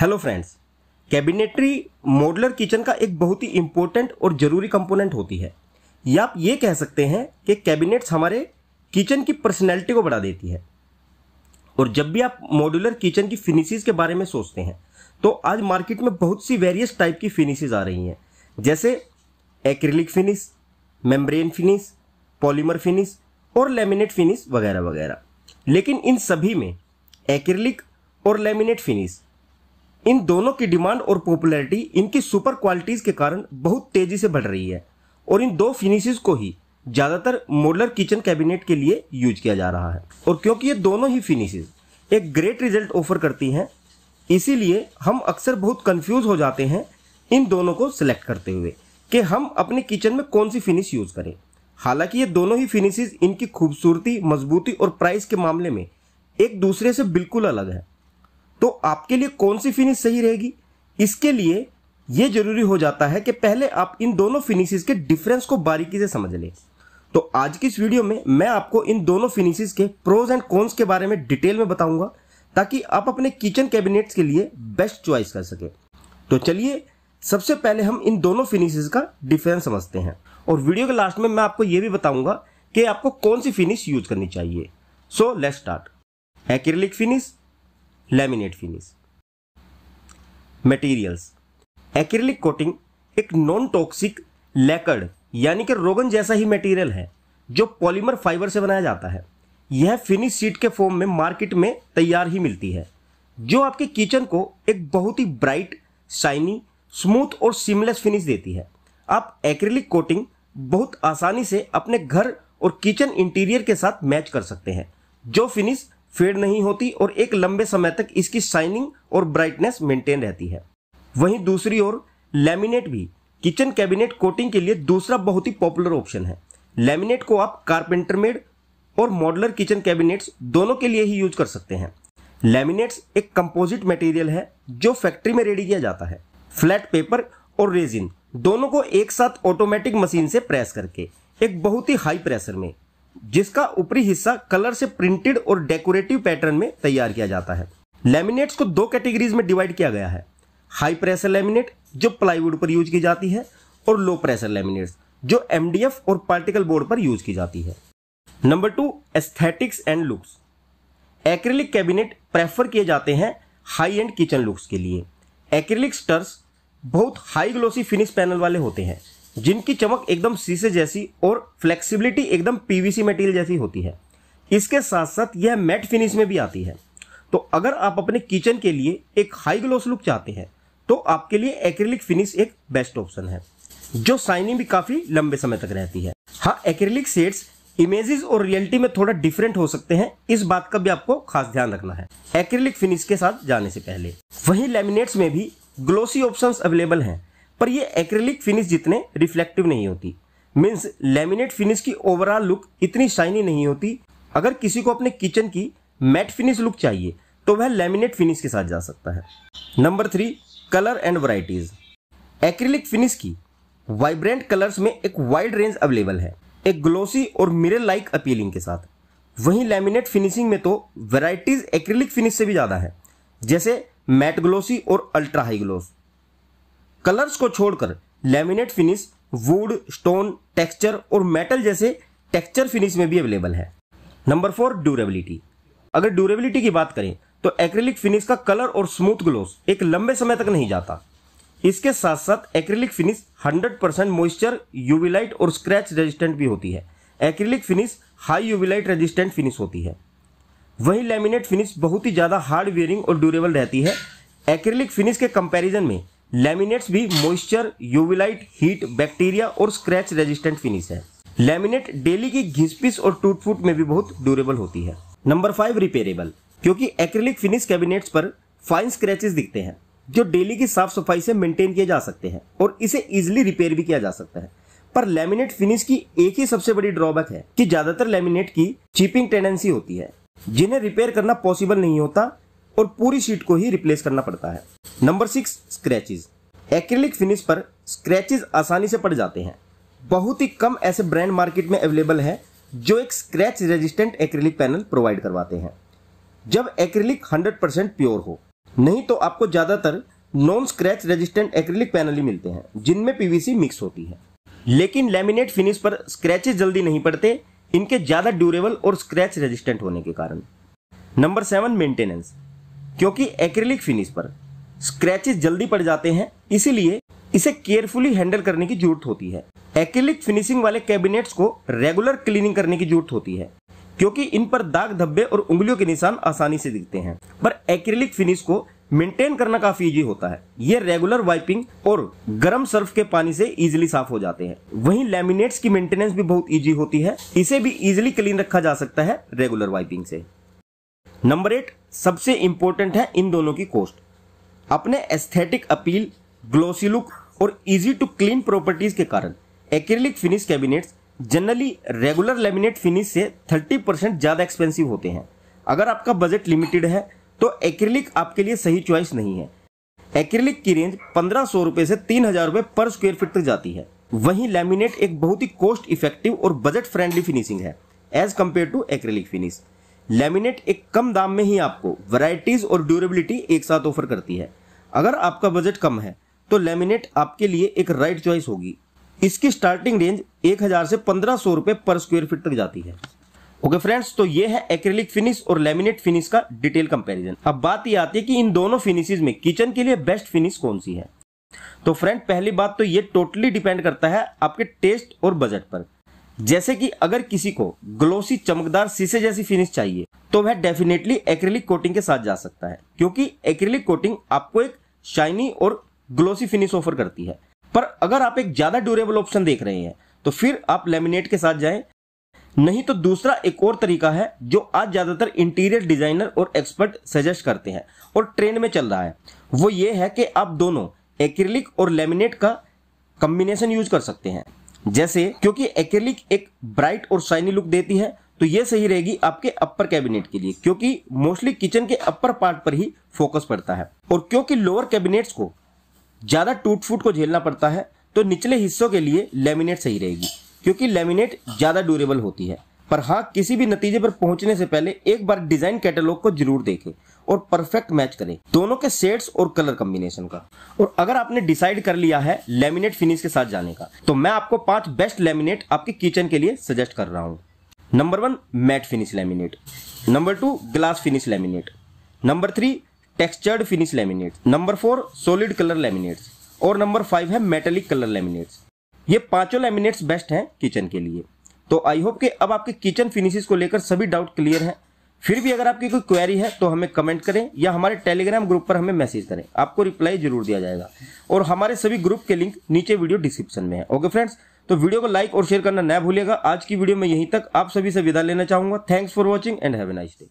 hello friends cabinetry modular kitchen का एक बहुत ही इंपॉर्टेंट और ज़रूरी कंपोनेंट होती है या आप ये कह सकते हैं कि कैबिनेट्स हमारे किचन की पर्सनैलिटी को बढ़ा देती है और जब भी आप मॉडुलर किचन की फिनिशिज के बारे में सोचते हैं तो आज मार्केट में बहुत सी वेरियस टाइप की फिनिशिज आ रही हैं जैसे acrylic finish membrane finish polymer finish और लेमिनेट फिनिश वगैरह वगैरह लेकिन इन सभी में एक्रिलिक और लेमिनेट फिनिश इन दोनों की डिमांड और पॉपुलैरिटी इनकी सुपर क्वालिटीज के कारण बहुत तेजी से बढ़ रही है और इन दो फिनिशेस को ही ज्यादातर मॉडलर किचन कैबिनेट के लिए यूज किया जा रहा है और क्योंकि ये दोनों ही फिनिशेस एक ग्रेट रिजल्ट ऑफर करती हैं इसीलिए हम अक्सर बहुत कंफ्यूज हो जाते हैं इन दोनों को सिलेक्ट करते हुए कि हम अपने किचन में कौन सी फिनिश यूज करें हालांकि ये दोनों ही फिनिशेस इनकी खूबसूरती मजबूती और प्राइस के मामले में एक दूसरे से बिल्कुल अलग है तो आपके लिए कौन सी फिनिश सही रहेगी इसके लिए यह जरूरी हो जाता है कि पहले आप इन दोनों फिनिशेज के डिफरेंस को बारीकी से समझ लें तो आज की इस वीडियो में मैं आपको इन दोनों फिनिशेज के प्रोज एंड कॉन्स के बारे में डिटेल में बताऊंगा ताकि आप अपने किचन कैबिनेट्स के लिए बेस्ट च्वाइस कर सके तो चलिए सबसे पहले हम इन दोनों फिनिशेज का डिफरेंस समझते हैं और वीडियो के लास्ट में मैं आपको यह भी बताऊंगा कि आपको कौन सी फिनिश यूज करनी चाहिए so let start acrylic finish laminate finish materials acrylic coating एक नॉन टॉक्सिक लेकर्ड यानी कि रोगन जैसा ही मटेरियल है जो पॉलीमर फाइबर से बनाया जाता है यह फिनिश सीट के फॉर्म में मार्केट में तैयार ही मिलती है जो आपके किचन को एक बहुत ही ब्राइट शाइनी स्मूथ और सिमलेस फिनिश देती है आप एक्रिलिक कोटिंग बहुत आसानी से अपने घर और किचन इंटीरियर के साथ मैच कर सकते हैं जो फिनिश फेड नहीं होती और एक लंबे समय तक इसकी शाइनिंग और ब्राइटनेस मेंटेन रहती है वहीं दूसरी ओर लेमिनेट भी किचन कैबिनेट कोटिंग के लिए दूसरा बहुत ही पॉपुलर ऑप्शन है लेमिनेट को आप कारपेंटर मेड और मॉडलर किचन कैबिनेट्स दोनों के लिए ही यूज कर सकते हैं लेमिनेट्स एक कंपोजिट मटेरियल है जो फैक्ट्री में रेडी किया जाता है फ्लैट पेपर और रेजिन दोनों को एक साथ ऑटोमेटिक मशीन से प्रेस करके एक बहुत ही हाई प्रेशर में जिसका ऊपरी हिस्सा कलर से प्रिंटेड और डेकोरेटिव पैटर्न में तैयार किया जाता है लेमिनेट्स को दो कैटेगरीज में डिवाइड किया गया है हाई प्रेशर लेमिनेट जो प्लाईवुड पर यूज की जाती है और लो प्रेशर लेमिनेट्स जो एमडीएफ और पार्टिकल बोर्ड पर यूज की जाती है number two aesthetics and looks acrylic cabinet prefer किए जाते हैं हाई एंड किचन लुक्स के लिए एक्रिलिक स्टर्स बहुत हाई ग्लोसी फिनिश पैनल वाले होते हैं जिनकी चमक एकदम शीशे जैसी और फ्लेक्सिबिलिटी एकदम पीवीसी मटेरियल जैसी होती है इसके साथ साथ यह मैट फिनिश में भी आती है तो अगर आप अपने किचन के लिए एक हाई ग्लोस लुक चाहते हैं तो आपके लिए एक्रिलिक फिनिश एक बेस्ट ऑप्शन है जो साइनिंग भी काफी लंबे समय तक रहती है हाँ एक्रिलिक सेट्स इमेजेस और रियलिटी में थोड़ा डिफरेंट हो सकते हैं इस बात का भी आपको खास ध्यान रखना है एक्रिलिक फिनिश के साथ जाने से पहले वही लेमिनेट्स में भी ग्लोसी ऑप्शंस अवेलेबल हैं पर ये एक्रेलिक फिनिश जितने रिफ्लेक्टिव नहीं होती मीन्स लेमिनेट फिनिश की ओवरऑल लुक इतनी शाइनी नहीं होती अगर किसी को अपने किचन की मैट फिनिश लुक चाहिए तो वह लेमिनेट फिनिश के साथ जा सकता है number three colour and varieties acrylic finish की वाइब्रेंट कलर्स में एक वाइड रेंज अवेलेबल है एक ग्लोसी और मिरर लाइक अपीलिंग के साथ वहीं लेमिनेट फिनिशिंग में तो वेराइटीज एक्रिलिक फिनिश से भी ज़्यादा है जैसे मैट ग्लोसी और अल्ट्रा हाई ग्लोस कलर्स को छोड़कर laminate finish wood stone texture और मेटल जैसे टेक्सचर फिनिश में भी अवेलेबल है नंबर फोर ड्यूरेबिलिटी अगर ड्यूरेबिलिटी की बात करें तो एक्रेलिक फिनिश का कलर और स्मूथ ग्लोस एक लंबे समय तक नहीं जाता इसके साथ साथ acrylic finish 100% percent moisture UV light और स्क्रैच रेजिस्टेंट भी होती है acrylic finish high UV light resistant finish होती है वहीं लेमिनेट फिनिश बहुत ही ज़्यादा हार्ड वेयरिंग और ड्यूरेबल रहती है एक्रेलिक फिनिश के कंपैरिजन में लेमिनेट्स भी मॉइस्चर यूविलाइट हीट बैक्टीरिया और स्क्रैच रेजिस्टेंट फिनिश है लेमिनेट डेली की घिसपिस और टूट फूट में भी बहुत ड्यूरेबल होती है नंबर फाइव रिपेयरेबल क्योंकि एक्रिलिक फिनिश कैबिनेट्स पर फाइन स्क्रैचेस दिखते हैं जो डेली की साफ सफाई से मेंटेन किए जा सकते हैं और इसे इजिली रिपेयर भी किया जा सकता है पर लेमिनेट फिनिश की एक ही सबसे बड़ी ड्रॉबैक है कि ज्यादातर लेमिनेट की चीपिंग टेंडेंसी होती है जिन्हें रिपेयर करना पॉसिबल नहीं होता और पूरी शीट को ही रिप्लेस करना पड़ता है number six scratches acrylic finish पर स्क्रैचेज आसानी से पड़ जाते हैं बहुत ही कम ऐसे ब्रांड मार्केट में अवेलेबल है जो एक scratch resistant acrylic panel provide करवाते हैं जब एक्रिलिक 100% प्योर हो नहीं तो आपको ज़्यादातर non scratch resistant acrylic panel ही मिलते हैं जिनमें पीवीसी मिक्स होती है लेकिन लेमिनेट फिनिश पर स्क्रैचेज जल्दी नहीं पड़ते इनके ज़्यादा ड्यूरेबल और स्क्रैच रेजिस्टेंट होने के कारण नंबर सेवन मेंटेनेंस क्योंकि एक्रेलिक फिनिश पर स्क्रैचेस जल्दी पड़ जाते हैं इसीलिए इसे केयरफुली हैंडल करने की जरूरत होती है एक्रेलिक फिनिशिंग वाले कैबिनेट्स को रेगुलर क्लीनिंग करने की जरूरत होती है क्योंकि इन पर दाग धब्बे और उंगलियों के निशान आसानी से दिखते हैं पर एक्रेलिक फिनिश को मेंटेन करना काफी इजी होता है ये रेगुलर वाइपिंग और गर्म सर्फ के पानी से इजीली साफ हो जाते हैं वहीं लेमिनेट्स की मेंटेनेंस भी बहुत इजी होती है इसे भी इजीली क्लीन रखा जा सकता है रेगुलर वाइपिंग से नंबर एट सबसे इंपॉर्टेंट है इन दोनों की कॉस्ट अपने एस्थेटिक अपील ग्लोसी लुक और इजी टू क्लीन प्रॉपर्टीज के कारण acrylic finish cabinets generally regular laminate finish से 30 परसेंट ज़्यादा एक्सपेंसिव होते हैं अगर आपका बजट लिमिटेड है तो एक्रिलिक आपके लिए सही चॉइस नहीं है एक्रिलिक की रेंज पंद्रह सौ रुपए से तीन हजार रुपए पर स्क्वायर फीट तक जाती है वहीं लेमिनेट एक बहुत ही कॉस्ट इफेक्टिव और बजट फ्रेंडली फिनिशिंग है as compare to acrylic finish laminate एक कम दाम में ही आपको वैरायटीज और ड्यूरेबिलिटी एक साथ ऑफर करती है अगर आपका बजट कम है तो लेमिनेट आपके लिए एक राइट चॉइस होगी इसकी स्टार्टिंग रेंज एक हजार से पंद्रह सौ रुपए पर स्क्वायर फीट तक जाती है ओके okay फ्रेंड्स तो ये है एक्रेलिक फिनिश और लेमिनेट फिनिश का डिटेल कंपेरिजन अब बात ये आती है कि इन दोनों फिनिशेस में किचन के लिए बेस्ट फिनिश कौन सी है तो फ्रेंड पहली बात तो ये टोटली डिपेंड करता है आपके टेस्ट और बजट पर जैसे कि अगर किसी को ग्लोसी चमकदार सीसे जैसी फिनिश चाहिए तो वह डेफिनेटली एक्रेलिक कोटिंग के साथ जा सकता है क्योंकि एक्रेलिक कोटिंग आपको एक शाइनी और ग्लोसी फिनिश ऑफर करती है पर अगर आप एक ज्यादा ड्यूरेबल ऑप्शन देख रहे हैं तो फिर आप लेमिनेट के साथ जाए नहीं तो दूसरा एक और तरीका है जो आज ज्यादातर इंटीरियर डिजाइनर और एक्सपर्ट सजेस्ट करते हैं और ट्रेंड में चल रहा है वो ये है कि आप दोनों एक्रिलिक और लेमिनेट का कम्बिनेशन यूज कर सकते हैं जैसे क्योंकि एक्रेलिक एक ब्राइट और शाइनी लुक देती है तो ये सही रहेगी आपके अपर कैबिनेट के लिए क्योंकि मोस्टली किचन के अपर पार्ट पर ही फोकस पड़ता है और क्योंकि लोअर कैबिनेट्स को ज़्यादा टूट फूट को झेलना पड़ता है तो निचले हिस्सों के लिए लेमिनेट सही रहेगी क्योंकि लेमिनेट ज़्यादा ड्यूरेबल होती है पर हाँ किसी भी नतीजे पर पहुंचने से पहले एक बार डिजाइन कैटलॉग को जरूर देखें और परफेक्ट मैच करें दोनों के सेट्स और कलर कॉम्बिनेशन का और अगर आपने डिसाइड कर लिया है लेमिनेट फिनिश के साथ जाने का तो मैं आपको पांच बेस्ट लेमिनेट आपके किचन के लिए सजेस्ट कर रहा हूं number one matte finish laminate number two glass finish laminate number three textured finish laminate number four solid colour laminates और नंबर फाइव है मेटेलिक कलर लेमिनेट्स ये पांचों लेमिनेट्स बेस्ट हैं किचन के लिए तो आई होप कि अब आपके किचन फिनिशिस को लेकर सभी डाउट क्लियर हैं फिर भी अगर आपकी कोई क्वेरी है तो हमें कमेंट करें या हमारे टेलीग्राम ग्रुप पर हमें मैसेज करें आपको रिप्लाई जरूर दिया जाएगा और हमारे सभी ग्रुप के लिंक नीचे वीडियो डिस्क्रिप्शन में है ओके फ्रेंड्स तो वीडियो को लाइक और शेयर करना न भूलेगा आज की वीडियो में यहीं तक आप सभी से विदा लेना चाहूंगा thanks for watching and have a nice day